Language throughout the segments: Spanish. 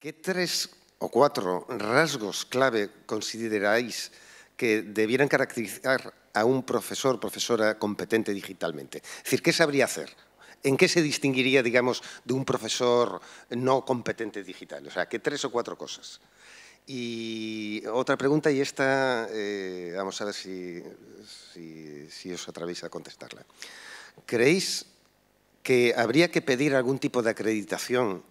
¿Qué tres o cuatro rasgos clave consideráis que debieran caracterizar a un profesor, profesora competente digitalmente? Es decir, ¿qué sabría hacer? ¿En qué se distinguiría, digamos, de un profesor no competente digital? O sea, ¿qué tres o cuatro cosas? Y otra pregunta, y esta, eh, vamos a ver si, si os atrevéis a contestarla. ¿Creéis que habría que pedir algún tipo de acreditación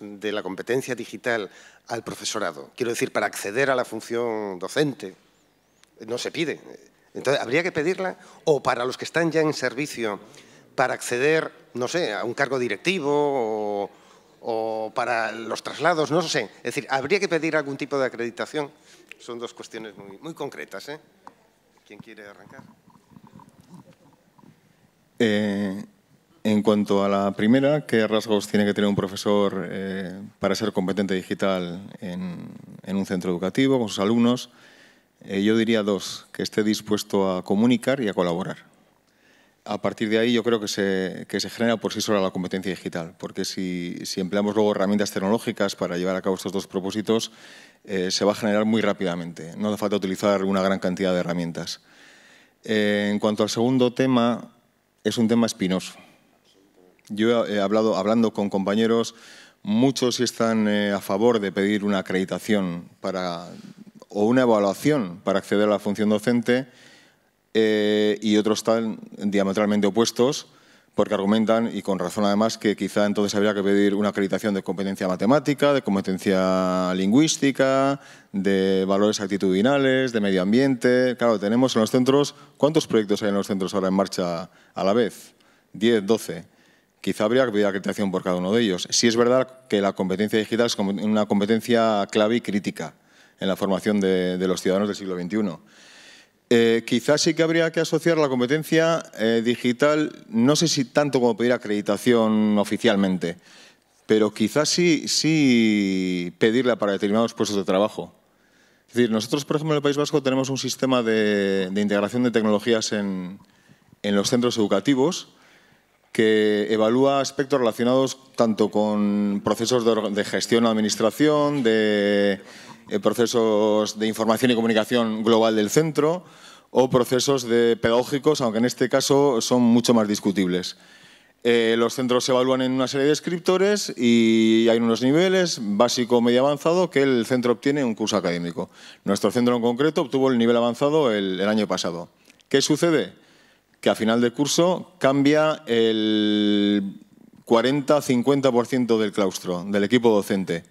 de la competencia digital al profesorado. Quiero decir, para acceder a la función docente no se pide. Entonces, ¿habría que pedirla? O para los que están ya en servicio, para acceder, no sé, a un cargo directivo o, para los traslados, no sé. Es decir, ¿habría que pedir algún tipo de acreditación? Son dos cuestiones muy, concretas. ¿eh? ¿Quién quiere arrancar? Eh, en cuanto a la primera, ¿qué rasgos tiene que tener un profesor eh, para ser competente digital en, un centro educativo con sus alumnos? Eh, yo diría dos, que esté dispuesto a comunicar y a colaborar. A partir de ahí yo creo que se, genera por sí sola la competencia digital, porque si, empleamos luego herramientas tecnológicas para llevar a cabo estos dos propósitos, eh, se va a generar muy rápidamente. No hace falta utilizar una gran cantidad de herramientas. en cuanto al segundo tema, es un tema espinoso yo he hablado, hablando con compañeros, muchos están eh, a favor de pedir una acreditación para, o una evaluación para acceder a la función docente eh, y otros están diametralmente opuestos porque argumentan, y con razón además, que quizá entonces habría que pedir una acreditación de competencia matemática, de competencia lingüística, de valores actitudinales, de medio ambiente. Claro, tenemos en los centros, ¿cuántos proyectos hay en los centros ahora en marcha a la vez? 10, 12 quizá habría que pedir acreditación por cada uno de ellos. Sí es verdad que la competencia digital es una competencia clave y crítica en la formación de, los ciudadanos del siglo XXI. Eh, quizás sí que habría que asociar la competencia eh, digital, no sé si tanto como pedir acreditación oficialmente, pero quizás sí, sí pedirla para determinados puestos de trabajo. Es decir, nosotros, por ejemplo, en el País Vasco tenemos un sistema de, integración de tecnologías en los centros educativos, que evalúa aspectos relacionados tanto con procesos de, gestión administración, de eh, procesos de información y comunicación global del centro o procesos pedagógicos, aunque en este caso son mucho más discutibles. Eh, los centros se evalúan en una serie de descriptores y hay unos niveles, básico, medio avanzado, que el centro obtiene en un curso académico. Nuestro centro en concreto obtuvo el nivel avanzado el año pasado. ¿Qué sucede? que a final de curso cambia el 40-50% del claustro, del equipo docente.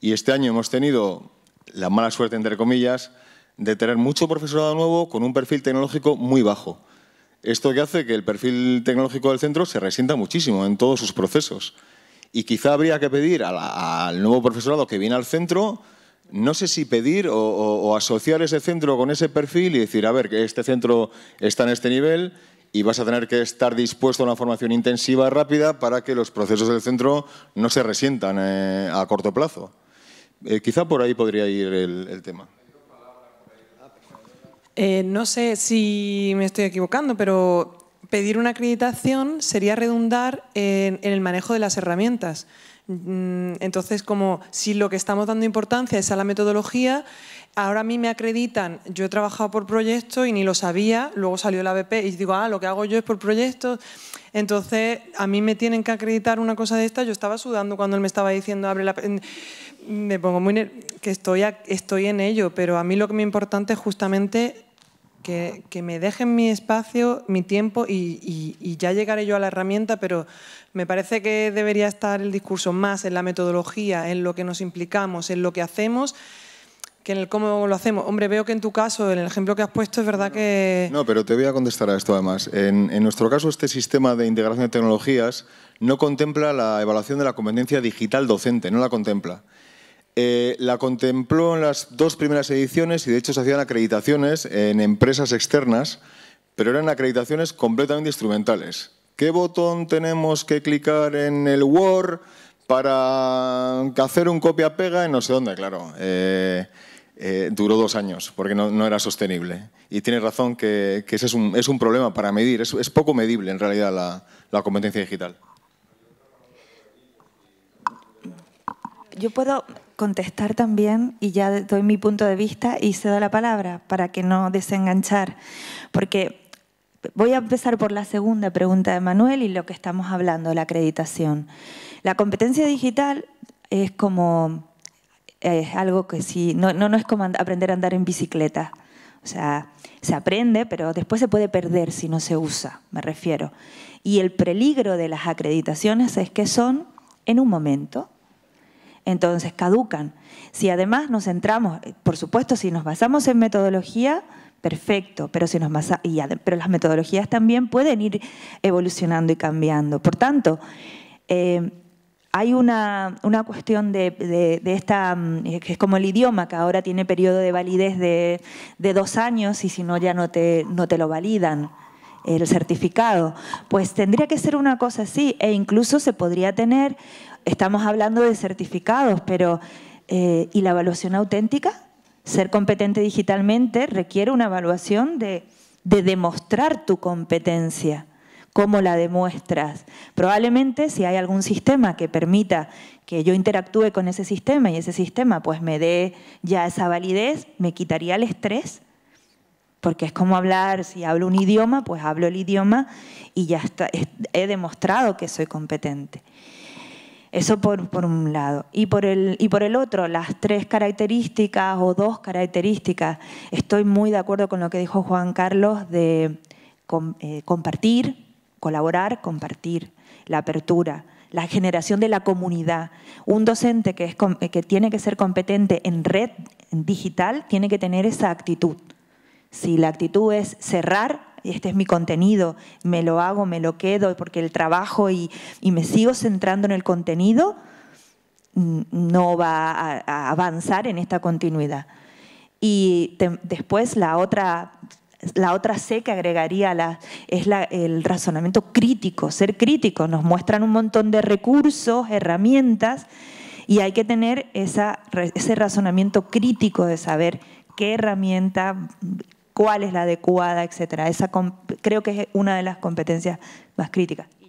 Y este año hemos tenido la mala suerte, entre comillas, de tener mucho profesorado nuevo con un perfil tecnológico muy bajo. Esto que hace que el perfil tecnológico del centro se resienta muchísimo en todos sus procesos. Y quizá habría que pedir al nuevo profesorado que viene al centro no sé si pedir o, asociar ese centro con ese perfil y decir, a ver, que este centro está en este nivel y vas a tener que estar dispuesto a una formación intensiva rápida para que los procesos del centro no se resientan eh, a corto plazo. Eh, quizá por ahí podría ir el, tema. Eh, no sé si me estoy equivocando, pero pedir una acreditación sería redundar en, el manejo de las herramientas. Mm, entonces, como si lo que estamos dando importancia es a la metodología, ahora a mí me acreditan, yo he trabajado por proyecto y ni lo sabía, luego salió la ABP y digo, ah, lo que hago yo es por proyectos, entonces a mí me tienen que acreditar una cosa de esta, yo estaba sudando cuando él me estaba diciendo, abre la... Mm, me pongo muy... que estoy, estoy en ello, pero a mí lo que me importante es justamente que, me dejen mi espacio, mi tiempo y, ya llegaré yo a la herramienta, pero me parece que debería estar el discurso más en la metodología, en lo que nos implicamos, en lo que hacemos, que en el cómo lo hacemos. Hombre, veo que en tu caso, en el ejemplo que has puesto, es verdad que... No, pero te voy a contestar a esto además. En, en nuestro caso, este sistema de integración de tecnologías no contempla la evaluación de la competencia digital docente, no la contempla. Eh, la contempló en las dos primeras ediciones y de hecho se hacían acreditaciones en empresas externas, pero eran acreditaciones completamente instrumentales. ¿Qué botón tenemos que clicar en el Word para hacer un copia-pega en no sé dónde? Claro. Eh, eh, duró dos años porque no, era sostenible. Y tiene razón que, ese es un, problema para medir, es, es poco medible en realidad la, la, competencia digital. Yo puedo contestar también y ya doy mi punto de vista y cedo la palabra para que no desenganchar, porque voy a empezar por la segunda pregunta de Manuel y lo que estamos hablando, la acreditación. La competencia digital es como es algo que si no, no, no es como aprender a andar en bicicleta. O sea, se aprende, pero después se puede perder si no se usa, me refiero. Y el peligro de las acreditaciones es que son en un momento, entonces caducan. Si además nos centramos, por supuesto, si nos basamos en metodología, perfecto, pero, si nos basa, pero las metodologías también pueden ir evolucionando y cambiando. Por tanto, eh, hay una, cuestión de, esta, mm, que es como el idioma, que ahora tiene periodo de validez de, de dos años y si no ya no te, no te lo validan el certificado. Pues tendría que ser una cosa así e incluso se podría tener estamos hablando de certificados, pero eh, ¿y la evaluación auténtica? Ser competente digitalmente requiere una evaluación de, demostrar tu competencia cómo la demuestras. Probablemente si hay algún sistema que permita que yo interactúe con ese sistema y ese sistema pues me dé ya esa validez, me quitaría el estrés, porque es como hablar, si hablo un idioma, pues hablo el idioma y ya he demostrado que soy competente. Eso por, un lado. Y por, el, y por el otro, las tres características o dos características. Estoy muy de acuerdo con lo que dijo Juan Carlos de eh, compartir, colaborar, compartir, la apertura la generación de la comunidad. Un docente que, es, eh, que tiene que ser competente en red digital tiene que tener esa actitud. Si la actitud es cerrar, este es mi contenido, me lo hago, me lo quedo, porque el trabajo y, me sigo centrando en el contenido, no va a, avanzar en esta continuidad. Y después la otra, la otra C que agregaría es el razonamiento crítico, ser crítico. Nos muestran un montón de recursos, herramientas, y hay que tener ese razonamiento crítico de saber qué herramienta, cuál es la adecuada, etcétera. Esa creo que es una de las competencias más críticas.